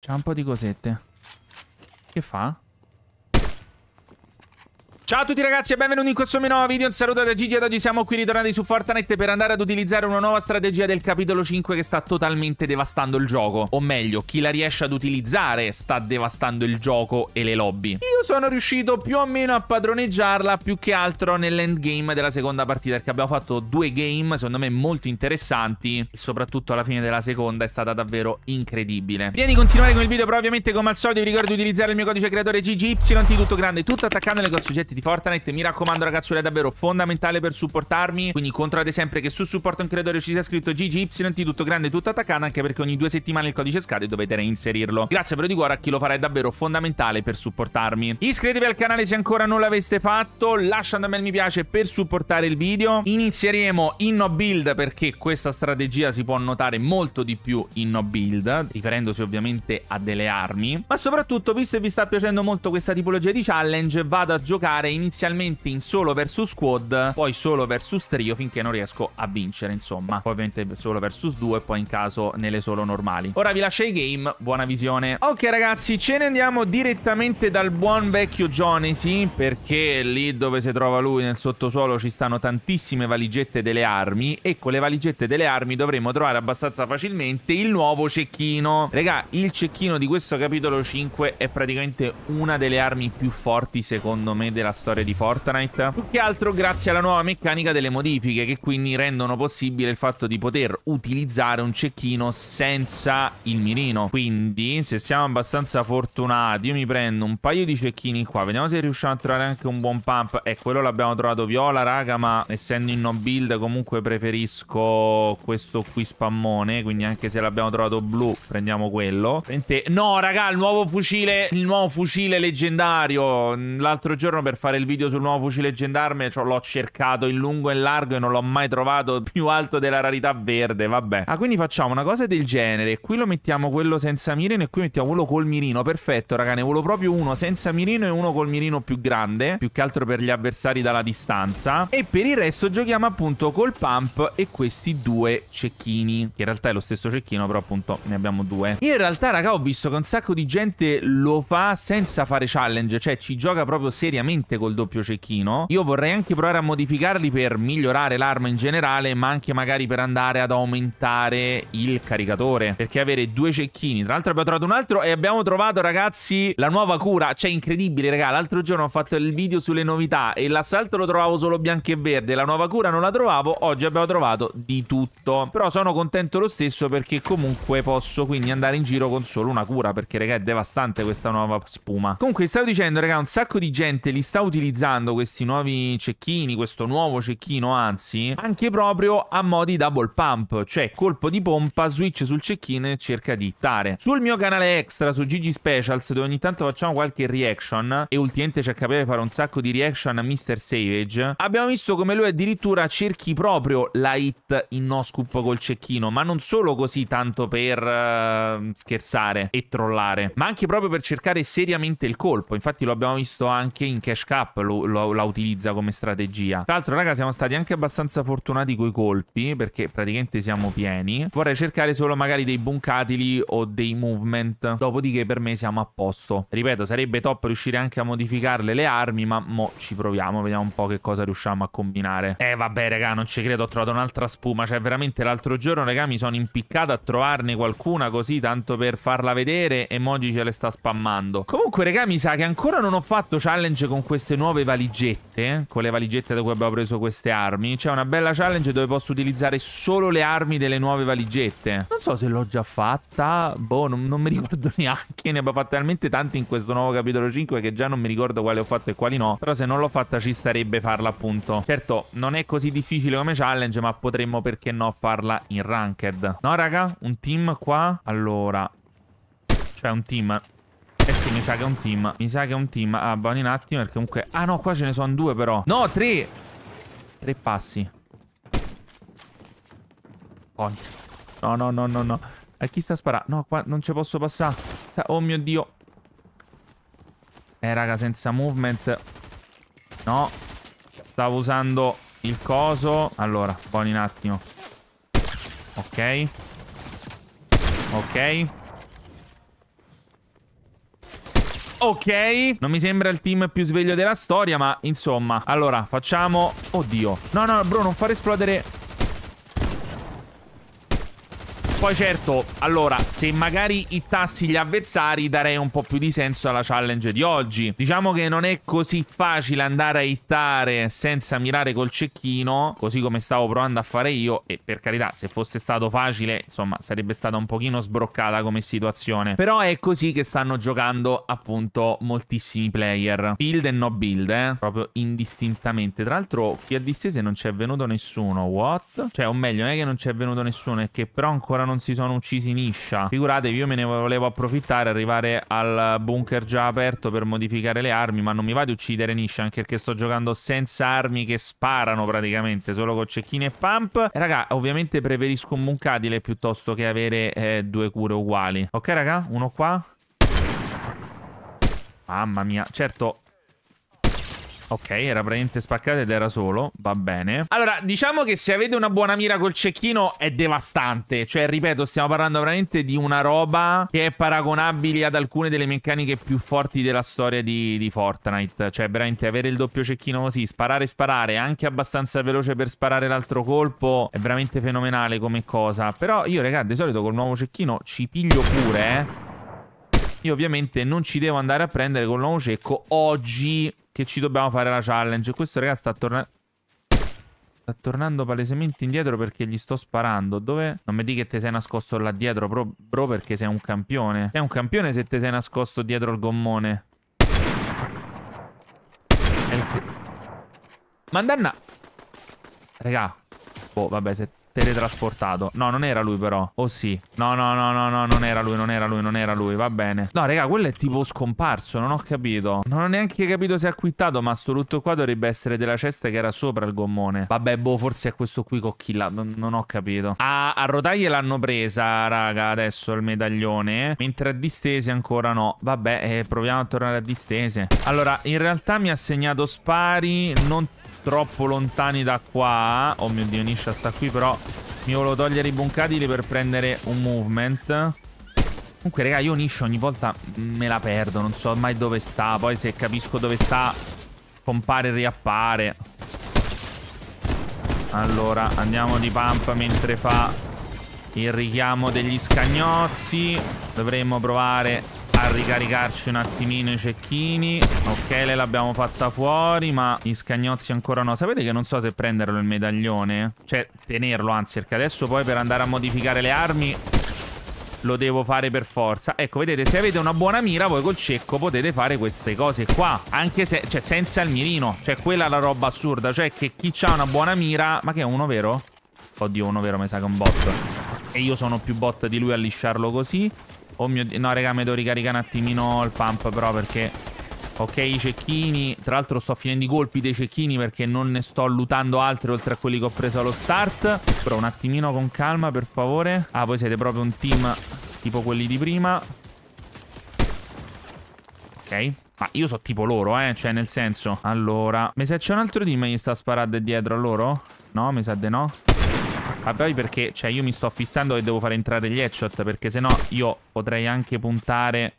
C'è un po' di cosette. Che fa? Ciao a tutti ragazzi e benvenuti in questo mio nuovo video, un saluto da Gigi ed oggi siamo qui ritornati su Fortnite per andare ad utilizzare una nuova strategia del capitolo 5 che sta totalmente devastando il gioco, o meglio, chi la riesce ad utilizzare sta devastando il gioco e le lobby. Io sono riuscito più o meno a padroneggiarla più che altro nell'endgame della seconda partita perché abbiamo fatto due game secondo me molto interessanti e soprattutto alla fine della seconda è stata davvero incredibile. Prima di continuare con il video però ovviamente come al solito vi ricordo di utilizzare il mio codice creatore GGY tutto grande tutto attaccando nei col soggetti di Fortnite. Mi raccomando ragazzi, è davvero fondamentale per supportarmi, quindi controllate sempre che su supporto in creatore ci sia scritto GGYT, tutto grande, tutto attaccato, anche perché ogni due settimane il codice scade e dovete reinserirlo. Grazie però di cuore a chi lo farà, è davvero fondamentale per supportarmi. Iscrivetevi al canale se ancora non l'aveste fatto, lasciate un bel mi piace per supportare il video. Inizieremo in no build perché questa strategia si può notare molto di più in no build, riferendosi ovviamente a delle armi, ma soprattutto visto che vi sta piacendo molto questa tipologia di challenge, vado a giocare giocare inizialmente in solo versus squad, poi solo versus trio finché non riesco a vincere, insomma. Poi ovviamente solo versus due, poi in caso nelle solo normali. Ora vi lascio i game, buona visione. Ok ragazzi, ce ne andiamo direttamente dal buon vecchio Jonesi, perché lì dove si trova lui nel sottosuolo ci stanno tantissime valigette delle armi e con le valigette delle armi dovremo trovare abbastanza facilmente il nuovo cecchino. Regà, il cecchino di questo capitolo 5 è praticamente una delle armi più forti secondo me della storia di Fortnite. Più che altro grazie alla nuova meccanica delle modifiche che quindi rendono possibile il fatto di poter utilizzare un cecchino senza il mirino. Quindi se siamo abbastanza fortunati io mi prendo un paio di cecchini qua. Vediamo se riusciamo a trovare anche un buon pump. E eh, quello l'abbiamo trovato viola raga ma essendo in no build comunque preferisco questo qui spammone. Quindi anche se l'abbiamo trovato blu prendiamo quello. No raga il nuovo fucile, il nuovo fucile leggendario. L'altro giorno per fare fare il video sul nuovo fucile gendarme, cioè, l'ho cercato in lungo e in largo e non l'ho mai trovato più alto della rarità verde, vabbè. Ah, quindi facciamo una cosa del genere. Qui lo mettiamo quello senza mirino e qui mettiamo quello col mirino. Perfetto, raga, ne volo proprio uno senza mirino e uno col mirino più grande, più che altro per gli avversari dalla distanza. E per il resto giochiamo appunto col pump e questi due cecchini, che in realtà è lo stesso cecchino, però appunto ne abbiamo due. Io in realtà, raga, ho visto che un sacco di gente lo fa senza fare challenge, cioè ci gioca proprio seriamente veramente col doppio cecchino. Io vorrei anche provare a modificarli per migliorare l'arma in generale, ma anche magari per andare ad aumentare il caricatore. Perché avere due cecchini. Tra l'altro abbiamo trovato un altro e abbiamo trovato, ragazzi, la nuova cura. Cioè, incredibile, raga. L'altro giorno ho fatto il video sulle novità e l'assalto lo trovavo solo bianco e verde. La nuova cura non la trovavo. Oggi abbiamo trovato di tutto. Però sono contento lo stesso perché comunque posso quindi andare in giro con solo una cura. Perché, raga, è devastante questa nuova spuma. Comunque, stavo dicendo, raga, un sacco di gente li sta sta utilizzando questi nuovi cecchini, questo nuovo cecchino anzi, anche proprio a modi double pump, cioè colpo di pompa, switch sul cecchino e cerca di hittare. Sul mio canale extra, su Gigi Specials, dove ogni tanto facciamo qualche reaction, e ultimamente ci è capito di fare un sacco di reaction a Mr. Savage, abbiamo visto come lui addirittura cerchi proprio la hit in no scoop col cecchino, ma non solo così tanto per uh, scherzare e trollare, ma anche proprio per cercare seriamente il colpo. Infatti lo abbiamo visto anche in Cash Cup lo, lo, la utilizza come strategia. Tra l'altro, raga, siamo stati anche abbastanza fortunati coi colpi, perché praticamente siamo pieni. Vorrei cercare solo magari dei buncatili o dei movement. Dopodiché per me siamo a posto. Ripeto, sarebbe top riuscire anche a modificarle le armi, ma mo ci proviamo. Vediamo un po' che cosa riusciamo a combinare. Eh, vabbè, raga, non ci credo. Ho trovato un'altra spuma. Cioè, veramente l'altro giorno, raga, mi sono impiccato a trovarne qualcuna così, tanto per farla vedere. E Moji ce le sta spammando. Comunque, raga, mi sa che ancora non ho fatto challenge con questo queste nuove valigette, con le valigette da cui abbiamo preso queste armi, c'è una bella challenge dove posso utilizzare solo le armi delle nuove valigette. Non so se l'ho già fatta, boh, non, non mi ricordo neanche, ne abbiamo fatte talmente tante in questo nuovo capitolo 5 che già non mi ricordo quale ho fatto e quali no, però se non l'ho fatta ci starebbe farla appunto. Certo, non è così difficile come challenge, ma potremmo perché no farla in ranked. No raga, un team qua? Allora, cioè un team... Eh sì, mi sa che è un team. Mi sa che è un team. Ah, buoni un attimo perché comunque... Ah no, qua ce ne sono due però. No, tre! Tre passi. Buoni. No, no, no, no, no. E eh, chi sta sparando? No, qua non ci posso passare. Oh mio Dio. Eh, raga, senza movement. No. Stavo usando il coso. Allora, buoni un attimo. Ok. Ok. ok. Non mi sembra il team più sveglio della storia, ma insomma. Allora, facciamo... Oddio. No, no, bro, non far esplodere... Poi certo, allora, se magari hittassi gli avversari darei un po' più di senso alla challenge di oggi. Diciamo che non è così facile andare a hittare senza mirare col cecchino, così come stavo provando a fare io, e per carità, se fosse stato facile, insomma, sarebbe stata un pochino sbroccata come situazione. Però è così che stanno giocando, appunto, moltissimi player. Build e no build, eh? Proprio indistintamente. Tra l'altro, qui a distese non c'è venuto nessuno, what? Cioè, o meglio, non è che non c'è venuto nessuno, è che però ancora non non si sono uccisi in Isha. Figuratevi, io me ne volevo approfittare, arrivare al bunker già aperto per modificare le armi, ma non mi va di uccidere Nisha, anche perché sto giocando senza armi che sparano praticamente, solo con cecchini e pump. E raga, ovviamente preferisco un buncadile piuttosto che avere eh, due cure uguali. Ok raga, uno qua. Mamma mia, certo Ok, era praticamente spaccato ed era solo. Va bene. Allora, diciamo che se avete una buona mira col cecchino è devastante. Cioè, ripeto, stiamo parlando veramente di una roba che è paragonabile ad alcune delle meccaniche più forti della storia di, di Fortnite. Cioè, veramente avere il doppio cecchino così, sparare, sparare, anche abbastanza veloce per sparare l'altro colpo, è veramente fenomenale come cosa. Però io, ragazzi, di solito col nuovo cecchino ci piglio pure, eh. Io ovviamente non ci devo andare a prendere con l'uomo cecco oggi che ci dobbiamo fare la challenge. Questo raga sta tornando... Sta tornando palesemente indietro perché gli sto sparando. Dove? Non mi dica che ti sei nascosto là dietro, bro, bro, perché sei un campione. Sei un campione se te sei nascosto dietro il gommone. Mandanna! Raga. Boh, vabbè, se teletrasportato. No, non era lui però. Oh sì. No, no, no, no, no, non era lui, non era lui, non era lui. Va bene. No, raga, quello è tipo scomparso, non ho capito. Non ho neanche capito se ha quittato, ma sto lutto qua dovrebbe essere della cesta che era sopra il gommone. Vabbè, boh, forse è questo qui che ho Non, ho capito. A, a rotaie l'hanno presa, raga, adesso il medaglione. Mentre a distese ancora no. Vabbè, eh, proviamo a tornare a distese. Allora, in realtà mi ha segnato spari, non troppo lontani da qua Oh mio dio, Nisha sta qui però Mi volevo togliere i buncadili per prendere un movement Comunque raga, io Nisha ogni volta me la perdo Non so mai dove sta Poi se capisco dove sta Compare e riappare Allora, andiamo di pump mentre fa il richiamo degli scagnozzi Dovremmo provare a ricaricarci un attimino i cecchini. Ok, lei l'abbiamo fatta fuori, ma gli scagnozzi ancora no. Sapete che non so se prenderlo il medaglione? Cioè, tenerlo, anzi, perché adesso poi per andare a modificare le armi lo devo fare per forza. Ecco, vedete, se avete una buona mira, voi col cecco potete fare queste cose qua. Anche se, cioè, senza il mirino. Cioè, quella è la roba assurda. Cioè, che chi ha una buona mira... Ma che è uno, vero? Oddio, uno vero, mi sa che è un bot. E io sono più bot di lui a lisciarlo così. Oh mio Dio, no raga mi devo ricaricare un attimino il pump però perché Ok i cecchini Tra l'altro sto finendo i colpi dei cecchini perché non ne sto lutando altri oltre a quelli che ho preso allo start Però un attimino con calma per favore Ah voi siete proprio un team tipo quelli di prima Ok ma io so tipo loro, eh, cioè nel senso Allora, mi sa c'è un altro team che gli sta sparando dietro a loro? No, mi sa di no ma ah, poi perché, cioè, io mi sto fissando che devo fare entrare gli headshot, perché sennò io potrei anche puntare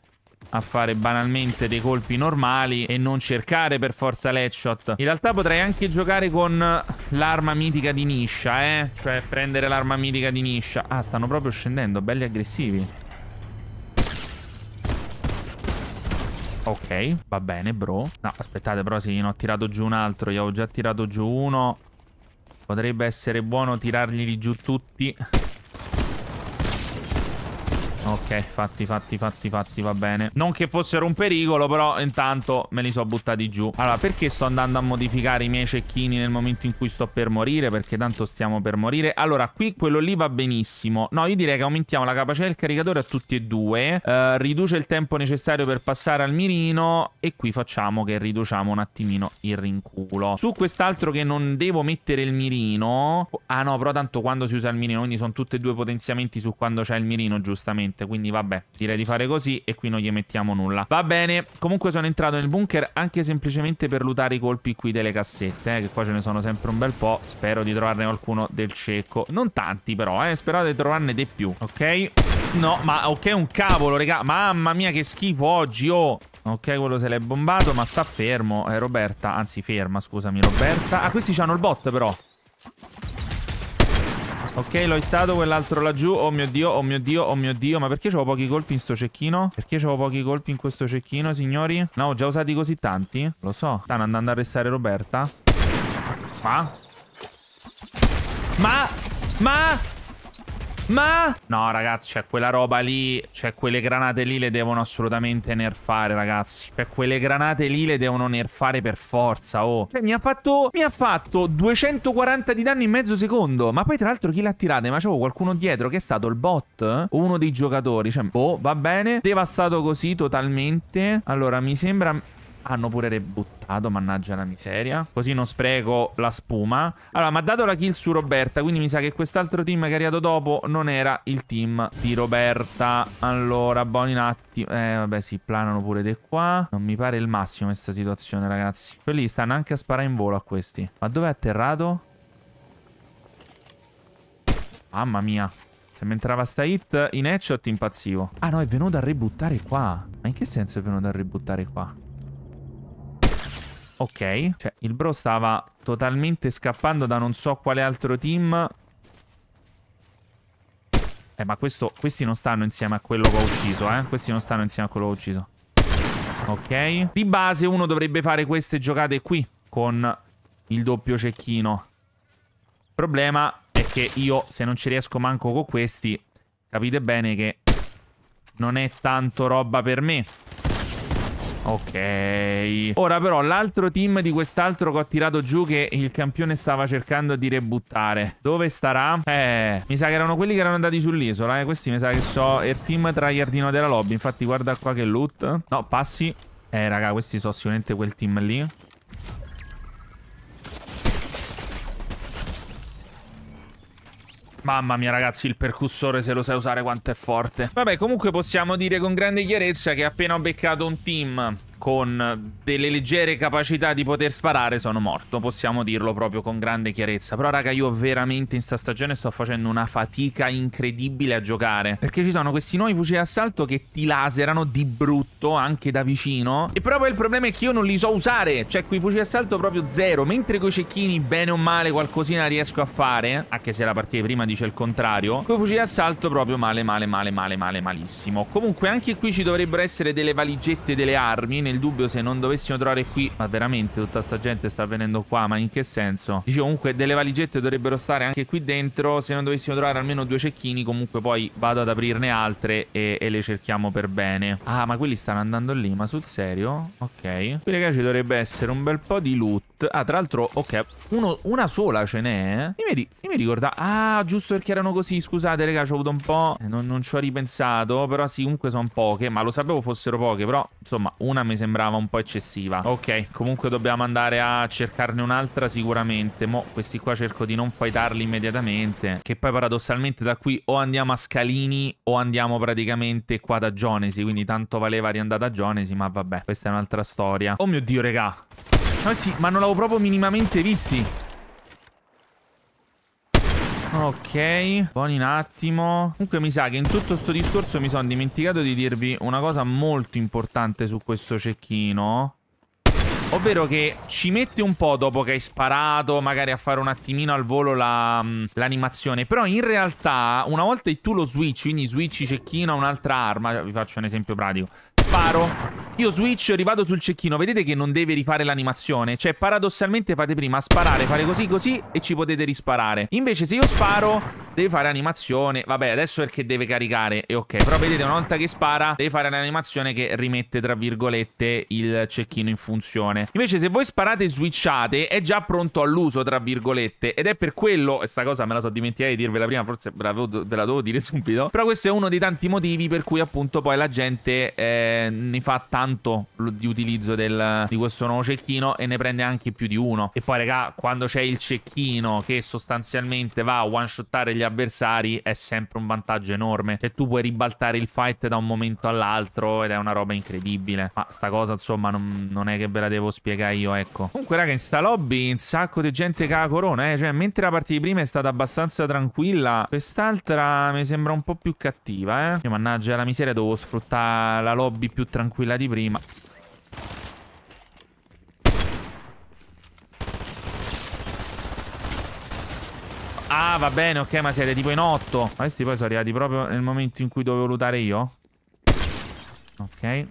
a fare banalmente dei colpi normali e non cercare per forza l'headshot. In realtà potrei anche giocare con l'arma mitica di Nisha, eh? Cioè, prendere l'arma mitica di Nisha. Ah, stanno proprio scendendo, belli aggressivi. Ok, va bene, bro. No, aspettate, però se sì, ne ho tirato giù un altro. gli avevo già tirato giù uno. Potrebbe essere buono tirarglieli giù tutti. Ok, fatti, fatti, fatti, fatti, va bene. Non che fossero un pericolo, però intanto me li sono buttati giù. Allora, perché sto andando a modificare i miei cecchini nel momento in cui sto per morire? Perché tanto stiamo per morire. Allora, qui quello lì va benissimo. No, io direi che aumentiamo la capacità del caricatore a tutti e due. Eh, riduce il tempo necessario per passare al mirino. E qui facciamo che riduciamo un attimino il rinculo. Su quest'altro che non devo mettere il mirino... Ah no, però tanto quando si usa il mirino, quindi sono tutti e due potenziamenti su quando c'è il mirino, giustamente niente Quindi vabbè direi di fare così e qui non gli mettiamo nulla Va bene comunque sono entrato nel bunker anche semplicemente per lutare i colpi qui delle cassette eh, Che qua ce ne sono sempre un bel po' Spero di trovarne qualcuno del cieco Non tanti però eh Spero di trovarne di più Ok No ma ok un cavolo raga Mamma mia che schifo oggi oh Ok, quello se l'è bombato, ma sta fermo. Eh, Roberta, anzi, ferma, scusami, Roberta. Ah, questi hanno il bot, però. Ok, l'ho hittato quell'altro laggiù. Oh mio dio, oh mio dio, oh mio dio. Ma perché c'ho pochi colpi in sto cecchino? Perché c'ho pochi colpi in questo cecchino, signori? No, ho già usati così tanti? Lo so. Stanno andando a restare Roberta. Ma? Ma? Ma? Ma... No, ragazzi, cioè, quella roba lì... Cioè, quelle granate lì le devono assolutamente nerfare, ragazzi. Cioè, quelle granate lì le devono nerfare per forza, oh. Cioè, mi ha fatto... Mi ha fatto 240 di danno in mezzo secondo. Ma poi, tra l'altro, chi l'ha tirata? Ma c'è qualcuno dietro che è stato il bot? O uno dei giocatori? Cioè, boh, va bene. Devastato così, totalmente. Allora, mi sembra... Hanno pure rebuttato, mannaggia la miseria. Così non spreco la spuma. Allora, mi ha dato la kill su Roberta, quindi mi sa che quest'altro team che è arrivato dopo non era il team di Roberta. Allora, buoni un attimo. Eh, vabbè, si planano pure di qua. Non mi pare il massimo questa situazione, ragazzi. Quelli stanno anche a sparare in volo a questi. Ma dove è atterrato? Mamma mia. Se mi entrava sta hit in headshot impazzivo. Ah no, è venuto a ributtare qua. Ma in che senso è venuto a ributtare qua? Ok. Cioè, il bro stava totalmente scappando da non so quale altro team. Eh, ma questo, questi non stanno insieme a quello che ho ucciso, eh. Questi non stanno insieme a quello che ho ucciso. Ok. Di base uno dovrebbe fare queste giocate qui. Con il doppio cecchino. Il problema è che io, se non ci riesco manco con questi, capite bene che non è tanto roba per me. Ok. Ora però l'altro team di quest'altro che ho tirato giù che il campione stava cercando di rebuttare. Dove starà? Eh, mi sa che erano quelli che erano andati sull'isola, eh. Questi mi sa che so il team tryhardino della lobby. Infatti guarda qua che loot. No, passi. Eh, raga, questi sono sicuramente quel team lì. Mamma mia ragazzi, il percussore se lo sai usare quanto è forte. Vabbè, comunque possiamo dire con grande chiarezza che appena ho beccato un team con delle leggere capacità di poter sparare sono morto, possiamo dirlo proprio con grande chiarezza. Però raga, io veramente in sta stagione sto facendo una fatica incredibile a giocare, perché ci sono questi nuovi fucili d'assalto che ti laserano di brutto anche da vicino, e proprio il problema è che io non li so usare, cioè qui fucili d'assalto proprio zero, mentre coi cecchini bene o male qualcosina riesco a fare, anche se la partita di prima dice il contrario, coi fucili d'assalto proprio male male male male male malissimo. Comunque anche qui ci dovrebbero essere delle valigette delle armi nel dubbio se non dovessimo trovare qui Ma veramente tutta sta gente sta venendo qua Ma in che senso? Dicevo comunque delle valigette dovrebbero stare anche qui dentro Se non dovessimo trovare almeno due cecchini Comunque poi vado ad aprirne altre e, e le cerchiamo per bene Ah ma quelli stanno andando lì ma sul serio? Ok Qui ragazzi dovrebbe essere un bel po' di loot Ah tra l'altro ok uno, Una sola ce n'è eh? mi, mi ricordavo Ah giusto perché erano così scusate ragazzi ho avuto un po' eh, Non, non ci ho ripensato Però sì comunque sono poche Ma lo sapevo fossero poche Però insomma una mi sembrava un po' eccessiva. Ok, comunque dobbiamo andare a cercarne un'altra sicuramente. Mo' questi qua cerco di non fightarli immediatamente. Che poi paradossalmente da qui o andiamo a Scalini o andiamo praticamente qua da Jonesi. Quindi tanto valeva riandata a Jonesi, ma vabbè, questa è un'altra storia. Oh mio Dio, regà. No, sì, ma non l'avevo proprio minimamente visti. Ok, buoni un attimo. Comunque mi sa che in tutto sto discorso mi sono dimenticato di dirvi una cosa molto importante su questo cecchino. Ovvero che ci mette un po' dopo che hai sparato, magari a fare un attimino al volo mm, l'animazione. La, Però in realtà, una volta che tu lo switch, quindi switchi cecchino a un'altra arma, vi faccio un esempio pratico sparo. Io switch, rivado sul cecchino. Vedete che non deve rifare l'animazione. Cioè, paradossalmente fate prima sparare, fare così, così e ci potete risparare. Invece se io sparo, Deve fare animazione. Vabbè, adesso perché deve caricare. E ok, però vedete, una volta che spara, deve fare l'animazione che rimette, tra virgolette, il cecchino in funzione. Invece, se voi sparate e switchate, è già pronto all'uso, tra virgolette. Ed è per quello, e sta cosa me la so dimenticata di dirvela prima, forse ve la, ve la devo dire subito. Però questo è uno dei tanti motivi per cui, appunto, poi la gente eh, ne fa tanto di utilizzo del, di questo nuovo cecchino e ne prende anche più di uno. E poi, raga, quando c'è il cecchino che sostanzialmente va a one shotare gli avversari avversari è sempre un vantaggio enorme. Cioè tu puoi ribaltare il fight da un momento all'altro ed è una roba incredibile. Ma sta cosa insomma non, non, è che ve la devo spiegare io ecco. Comunque raga in sta lobby un sacco di gente che ha corona eh. Cioè mentre la partita di prima è stata abbastanza tranquilla quest'altra mi sembra un po' più cattiva eh. Io mannaggia la miseria dovevo sfruttare la lobby più tranquilla di prima. Ah, va bene, ok, ma siete tipo in otto. Ma questi poi sono arrivati proprio nel momento in cui dovevo lutare io. Ok.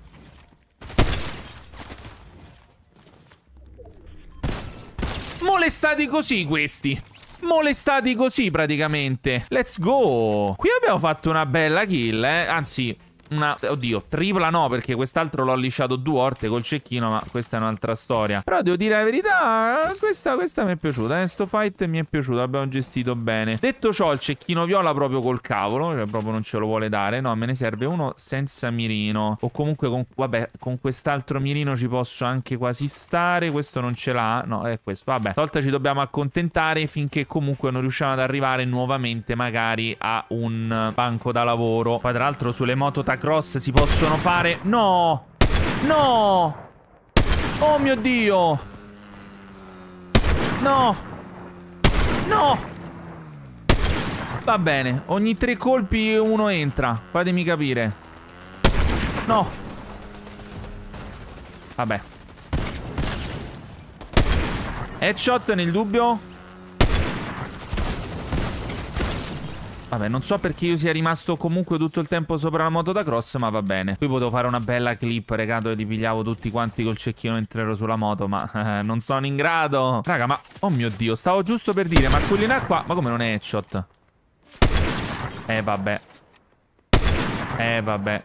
Molestati così questi. Molestati così praticamente. Let's go. Qui abbiamo fatto una bella kill, eh. Anzi, una... Oddio, tripla no, perché quest'altro l'ho lisciato due volte col cecchino, ma questa è un'altra storia. Però devo dire la verità, questa, questa mi è piaciuta, eh. Sto fight mi è piaciuto, l'abbiamo gestito bene. Detto ciò, il cecchino viola proprio col cavolo, cioè proprio non ce lo vuole dare. No, me ne serve uno senza mirino. O comunque, con, vabbè, con quest'altro mirino ci posso anche quasi stare. Questo non ce l'ha. No, è questo. Vabbè, stavolta ci dobbiamo accontentare finché comunque non riusciamo ad arrivare nuovamente magari a un banco da lavoro. Poi tra l'altro sulle moto tac cross si possono fare. No! No! Oh mio Dio! No! No! Va bene, ogni tre colpi uno entra. Fatemi capire. No! Vabbè. Headshot nel dubbio. Vabbè, non so perché io sia rimasto comunque tutto il tempo sopra la moto da cross, ma va bene. Qui potevo fare una bella clip, regato, e li pigliavo tutti quanti col cecchino mentre ero sulla moto, ma eh, non sono in grado. Raga, ma... Oh mio Dio, stavo giusto per dire, ma quello in Ma come non è headshot? Eh, vabbè. Eh, vabbè.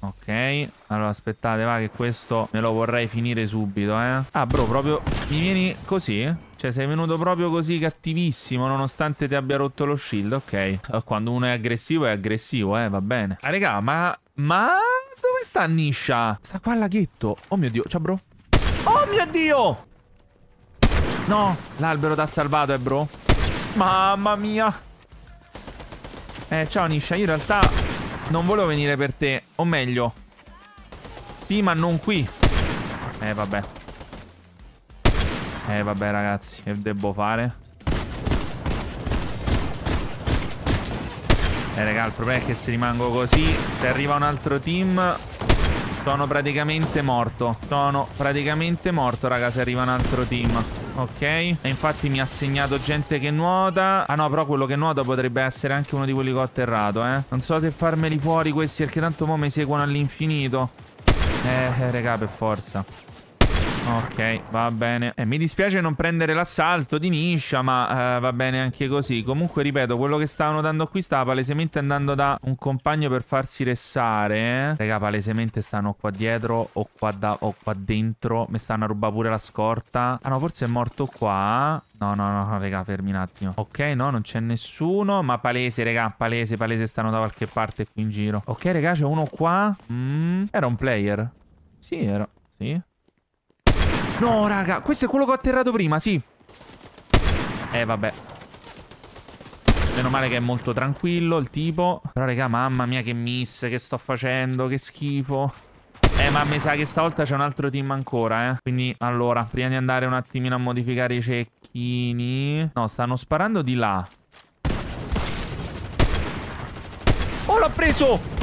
Ok, allora aspettate, va, che questo me lo vorrei finire subito, eh. Ah, bro, proprio mi vieni così, eh? Cioè, sei venuto proprio così cattivissimo nonostante ti abbia rotto lo shield. Ok. Eh, quando uno è aggressivo è aggressivo, eh, va bene. Ah, regà, ma... Ma... Dove sta Nisha? Sta qua al laghetto. Oh mio Dio. Ciao, bro. Oh mio Dio! No, l'albero t'ha salvato, eh, bro. Mamma mia. Eh, ciao Nisha, io in realtà non volevo venire per te. O meglio... Sì, ma non qui. Eh, vabbè. Eh vabbè ragazzi, che devo fare? Eh raga, il problema è che se rimango così, se arriva un altro team, sono praticamente morto. Sono praticamente morto, raga, se arriva un altro team. Ok E infatti mi ha segnato gente che nuota Ah no però quello che nuota potrebbe essere anche uno di quelli che ho atterrato eh Non so se farmeli fuori questi Perché tanto mo mi seguono all'infinito Eh, eh raga per forza Ok, va bene. Eh, mi dispiace non prendere l'assalto di Nisha, ma eh, va bene anche così. Comunque, ripeto, quello che stavano dando qui stava palesemente andando da un compagno per farsi ressare. Raga, palesemente stanno qua dietro o qua, da, o qua dentro. Mi stanno a rubare pure la scorta. Ah no, forse è morto qua. No, no, no, raga, fermi un attimo. Ok, no, non c'è nessuno. Ma palese, raga, palese, palese stanno da qualche parte qui in giro. Ok, raga, c'è uno qua. Mm, era un player. Sì, era. Sì. No, raga, questo è quello che ho atterrato prima, sì. Eh, vabbè. Meno male che è molto tranquillo il tipo. Però, raga, mamma mia, che miss che sto facendo, che schifo. Eh, ma mi sa che stavolta c'è un altro team ancora, eh. Quindi, allora, prima di andare un attimino a modificare i cecchini... No, stanno sparando di là. Oh, l'ho preso!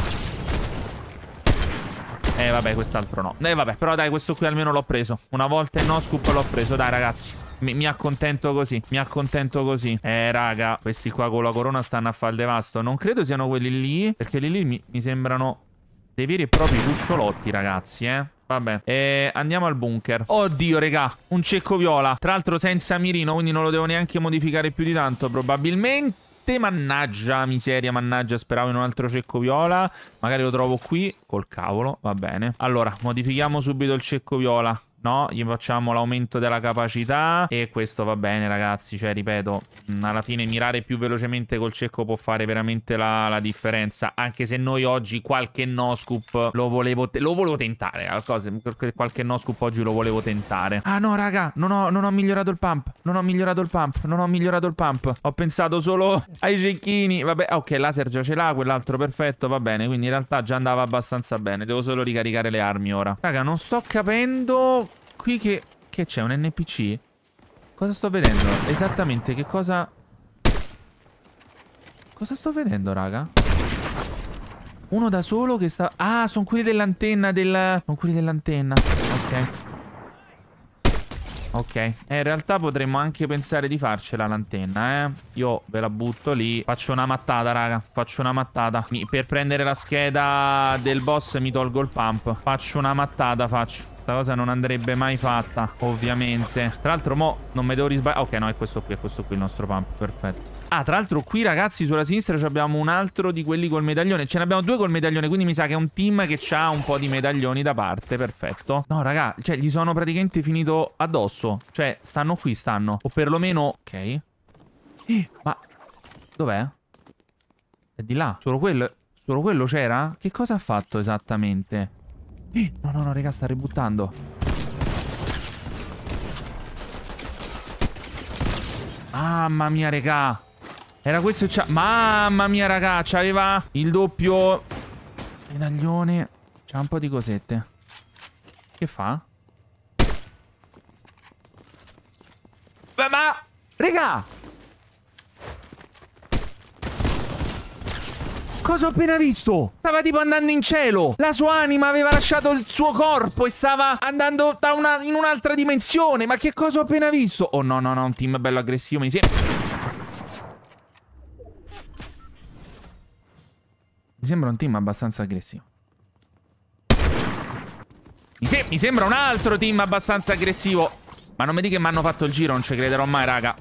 Eh vabbè quest'altro no Eh vabbè però dai questo qui almeno l'ho preso Una volta no scoop l'ho preso Dai ragazzi mi, mi, accontento così, mi accontento così Eh raga, questi qua con la corona stanno a fare il devasto Non credo siano quelli lì Perché lì lì mi, mi sembrano dei veri e propri cucciolotti ragazzi eh Vabbè, eh, andiamo al bunker Oddio, regà, un cecco viola Tra l'altro senza mirino, quindi non lo devo neanche modificare più di tanto Probabilmente 7. Mannaggia, miseria, mannaggia. Speravo in un altro cecco viola. Magari lo trovo qui. Col cavolo, va bene. Allora, modifichiamo subito il cecco viola. No, gli facciamo l'aumento della capacità E questo va bene ragazzi Cioè ripeto, mm, alla fine mirare più velocemente col cecco può fare veramente la, la differenza Anche se noi oggi qualche no scoop lo volevo, lo volevo tentare qualcosa, Qualche no scoop oggi lo volevo tentare Ah no raga, non ho, non ho migliorato il pump Non ho migliorato il pump, non ho migliorato il pump Ho pensato solo ai cecchini Vabbè, ah, ok, laser già ce l'ha, quell'altro perfetto, va bene Quindi in realtà già andava abbastanza bene Devo solo ricaricare le armi ora Raga, non sto capendo qui che c'è? Un NPC? Cosa sto vedendo? Esattamente che cosa... Cosa sto vedendo, raga? Uno da solo che sta... Ah, sono quelli dell'antenna del... Sono quelli dell'antenna. Ok. Ok. Eh, in realtà potremmo anche pensare di farcela l'antenna, eh. Io ve la butto lì. Faccio una mattata, raga. Faccio una mattata. Mi... Per prendere la scheda del boss mi tolgo il pump. Faccio una mattata, faccio. Sta cosa non andrebbe mai fatta, ovviamente. Tra l'altro, mo non mi devo risbagliare. Ok, no, è questo qui, è questo qui il nostro pump. Perfetto. Ah, tra l'altro qui, ragazzi, sulla sinistra abbiamo un altro di quelli col medaglione. Ce ne abbiamo due col medaglione, quindi mi sa che è un team che ha un po' di medaglioni da parte. Perfetto. No, raga, cioè, gli sono praticamente finito addosso. Cioè, stanno qui, stanno. O perlomeno... Ok. Eh, ma... Dov'è? È di là. Solo quello... Solo quello c'era? Che cosa ha fatto esattamente? no, no, no, raga, sta ributtando. Mamma mia, raga. Era questo c'ha... Mamma mia, raga, c'aveva il doppio medaglione. C'ha un po' di cosette. Che fa? Ma... Raga! Cosa ho appena visto? Stava tipo andando in cielo. La sua anima aveva lasciato il suo corpo e stava andando una, in un'altra dimensione. Ma che cosa ho appena visto? Oh no, no, no, un team bello aggressivo mi sembra. Mi sembra un team abbastanza aggressivo. Mi, se mi sembra un altro team abbastanza aggressivo. Ma non mi dica che mi hanno fatto il giro, non ci crederò mai, raga.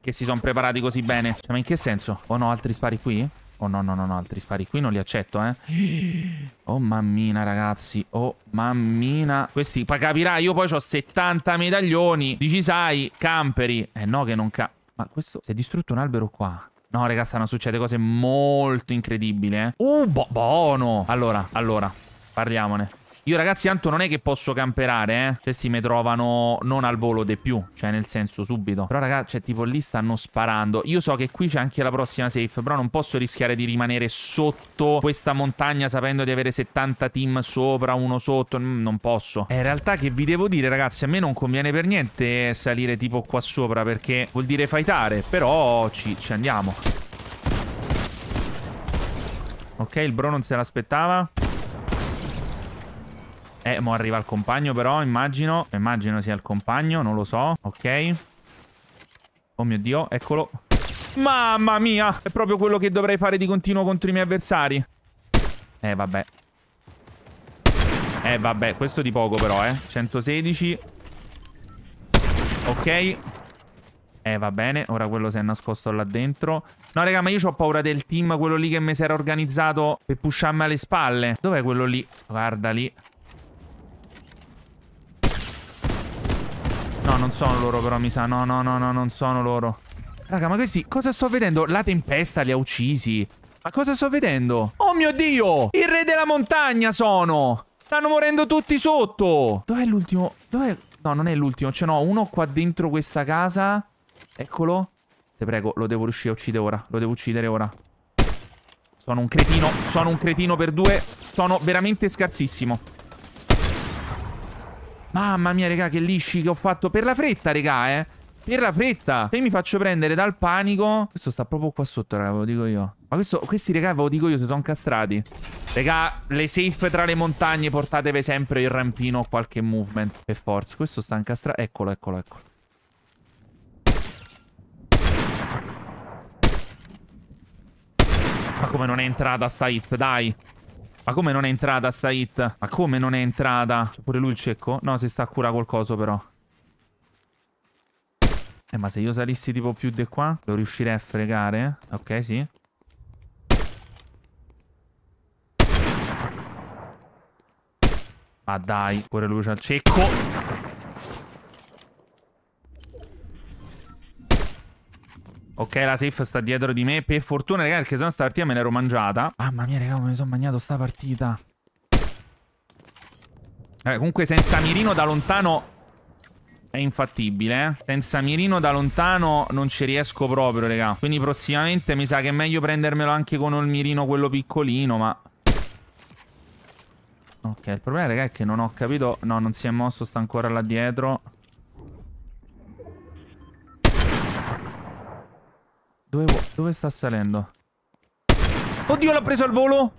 Che si sono preparati così bene. Cioè, ma in che senso? Oh no, altri spari qui? Oh no, no, no, no, altri spari qui non li accetto, eh. Oh mammina, ragazzi. Oh mammina. Questi, poi capirai, io poi ho 70 medaglioni. Dici sai, camperi. Eh no, che non ca... Ma questo... Si è distrutto un albero qua. No, raga, stanno succedendo cose molto incredibili, eh. Uh, bo buono. Allora, allora, parliamone. Io ragazzi tanto non è che posso camperare, eh. Questi mi trovano non al volo di più, cioè nel senso subito. Però ragazzi, cioè tipo lì stanno sparando. Io so che qui c'è anche la prossima safe, però non posso rischiare di rimanere sotto questa montagna sapendo di avere 70 team sopra, uno sotto. Mm, non posso. Eh, in realtà che vi devo dire ragazzi, a me non conviene per niente salire tipo qua sopra perché vuol dire fightare, però ci, ci andiamo. Ok, il bro non se l'aspettava. Eh, mo arriva il compagno però, immagino. Immagino sia il compagno, non lo so. Ok. Oh mio Dio, eccolo. Mamma mia! È proprio quello che dovrei fare di continuo contro i miei avversari. Eh, vabbè. Eh, vabbè, questo di poco però, eh. 116. Ok. Eh, va bene. Ora quello si è nascosto là dentro. No, raga, ma io ho paura del team, quello lì che mi si era organizzato per pusharmi alle spalle. Dov'è quello lì? Guarda lì. No, non sono loro però, mi sa. No, no, no, no, non sono loro. Raga, ma questi... Cosa sto vedendo? La tempesta li ha uccisi. Ma cosa sto vedendo? Oh mio Dio! Il re della montagna sono! Stanno morendo tutti sotto! Dov'è l'ultimo? Dov'è... No, non è l'ultimo. Ce n'ho uno qua dentro questa casa. Eccolo. Ti prego, lo devo riuscire a uccidere ora. Lo devo uccidere ora. Sono un cretino. Sono un cretino per due. Sono veramente scarsissimo. Mamma mia, raga, che lisci che ho fatto per la fretta, raga, eh. Per la fretta. Se mi faccio prendere dal panico... Questo sta proprio qua sotto, raga, ve lo dico io. Ma questo, questi, raga, ve lo dico io, sono incastrati. Raga, le safe tra le montagne portatevi sempre il rampino o qualche movement. Per forza. Questo sta incastrato. Eccolo, eccolo, eccolo. Ma come non è entrata sta hit, dai. Ma come non è entrata sta hit? Ma come non è entrata? C'è pure lui il cecco? No, si sta a cura qualcosa però. Eh, ma se io salissi tipo più di qua, devo riuscire a fregare. Ok, sì. Ma ah, dai, pure lui c'ha il cecco. Ok, la safe sta dietro di me. Per fortuna, ragazzi, perché sennò sta partita me l'ero mangiata. Mamma mia, raga, come mi sono bagnato sta partita. Vabbè, eh, comunque senza mirino da lontano è infattibile, eh. Senza mirino da lontano non ci riesco proprio, raga. Quindi prossimamente mi sa che è meglio prendermelo anche con il mirino quello piccolino, ma... Ok, il problema, raga, è che non ho capito... No, non si è mosso, sta ancora là dietro. Dove, dove sta salendo? Oddio, l'ha preso al volo!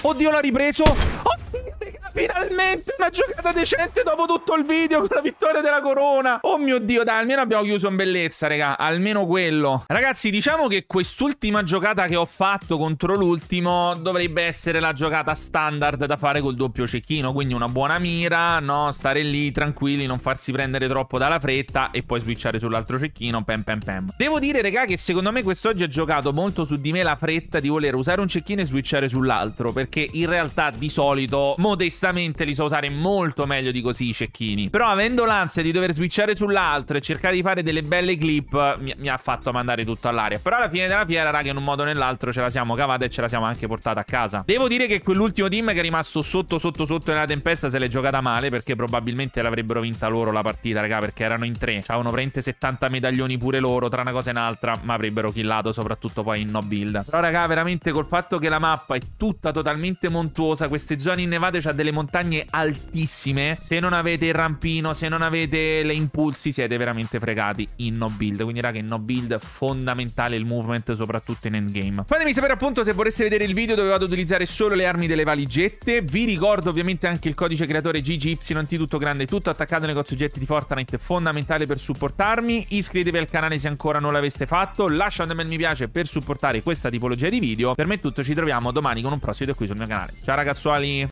Oddio, l'ha ripreso! Oddio! Finalmente una giocata decente dopo tutto il video con la vittoria della corona. Oh mio Dio, dai, almeno abbiamo chiuso in bellezza, raga. Almeno quello. Ragazzi, diciamo che quest'ultima giocata che ho fatto contro l'ultimo dovrebbe essere la giocata standard da fare col doppio cecchino. Quindi una buona mira, no? Stare lì tranquilli, non farsi prendere troppo dalla fretta e poi switchare sull'altro cecchino. Pam pam pam. Devo dire, raga, che secondo me quest'oggi ha giocato molto su di me la fretta di voler usare un cecchino e switchare sull'altro. Perché in realtà di solito modestamente onestamente li so usare molto meglio di così i cecchini. Però avendo l'ansia di dover switchare sull'altro e cercare di fare delle belle clip, mi, mi ha fatto mandare tutto all'aria. Però alla fine della fiera, raga, in un modo o nell'altro ce la siamo cavata e ce la siamo anche portata a casa. Devo dire che quell'ultimo team che è rimasto sotto sotto sotto nella tempesta se l'è giocata male perché probabilmente l'avrebbero vinta loro la partita, raga, perché erano in tre. C'avevano prente 70 medaglioni pure loro, tra una cosa e un'altra, ma avrebbero killato soprattutto poi in no build. Però raga, veramente col fatto che la mappa è tutta totalmente montuosa, queste zone innevate c'ha delle delle montagne altissime. Se non avete il rampino, se non avete le impulsi, siete veramente fregati in no build. Quindi, raga, in no build fondamentale il movement, soprattutto in endgame. Fatemi sapere appunto se vorreste vedere il video dove vado ad utilizzare solo le armi delle valigette. Vi ricordo ovviamente anche il codice creatore GGYT tutto grande, tutto attaccato nei negozio oggetti di Fortnite, fondamentale per supportarmi. Iscrivetevi al canale se ancora non l'aveste fatto. Lasciate un bel mi piace per supportare questa tipologia di video. Per me è tutto, ci troviamo domani con un prossimo video qui sul mio canale. Ciao ragazzuoli!